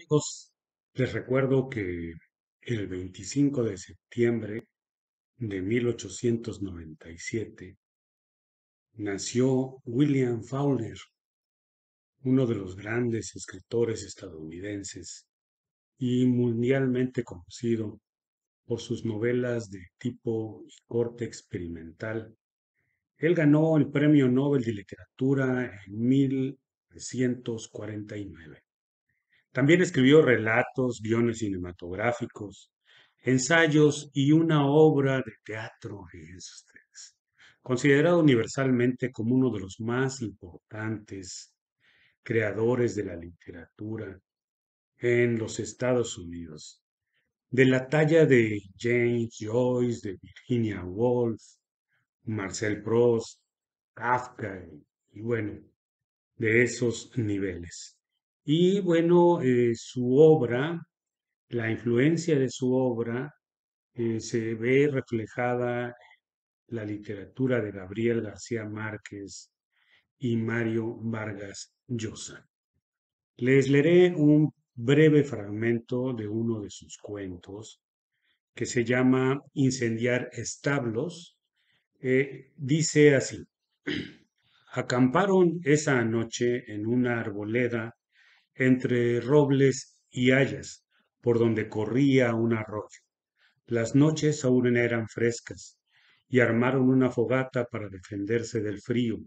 Amigos, les recuerdo que el 25 de septiembre de 1897 nació William Fowler, uno de los grandes escritores estadounidenses y mundialmente conocido por sus novelas de tipo y corte experimental. Él ganó el Premio Nobel de Literatura en 1949. También escribió relatos, guiones cinematográficos, ensayos y una obra de teatro, considerado universalmente como uno de los más importantes creadores de la literatura en los Estados Unidos, de la talla de James Joyce, de Virginia Woolf, Marcel Proust, Kafka y bueno, de esos niveles. Y bueno, eh, su obra, la influencia de su obra eh, se ve reflejada en la literatura de Gabriel García Márquez y Mario Vargas Llosa. Les leeré un breve fragmento de uno de sus cuentos que se llama Incendiar establos. Eh, dice así, acamparon esa noche en una arboleda entre robles y hayas, por donde corría un arroyo. Las noches aún eran frescas, y armaron una fogata para defenderse del frío,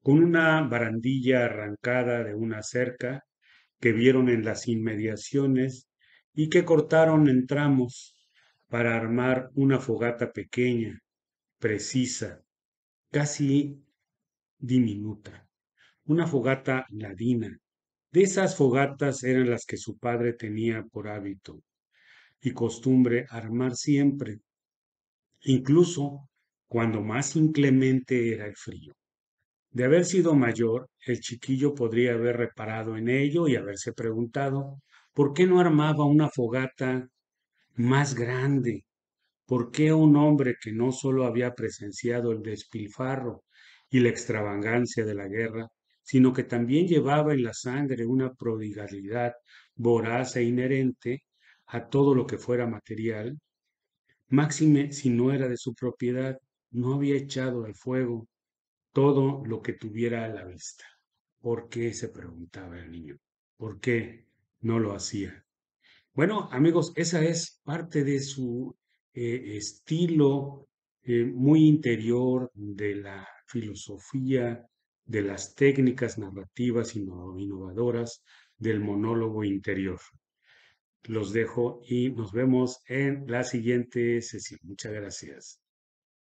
con una barandilla arrancada de una cerca que vieron en las inmediaciones y que cortaron en tramos para armar una fogata pequeña, precisa, casi diminuta, una fogata ladina, de esas fogatas eran las que su padre tenía por hábito y costumbre armar siempre, incluso cuando más inclemente era el frío. De haber sido mayor, el chiquillo podría haber reparado en ello y haberse preguntado por qué no armaba una fogata más grande, por qué un hombre que no solo había presenciado el despilfarro y la extravagancia de la guerra, sino que también llevaba en la sangre una prodigalidad voraz e inherente a todo lo que fuera material, máxime si no era de su propiedad, no había echado al fuego todo lo que tuviera a la vista. ¿Por qué? se preguntaba el niño. ¿Por qué no lo hacía? Bueno, amigos, esa es parte de su eh, estilo eh, muy interior de la filosofía de las técnicas narrativas innovadoras del monólogo interior. Los dejo y nos vemos en la siguiente sesión. Muchas gracias.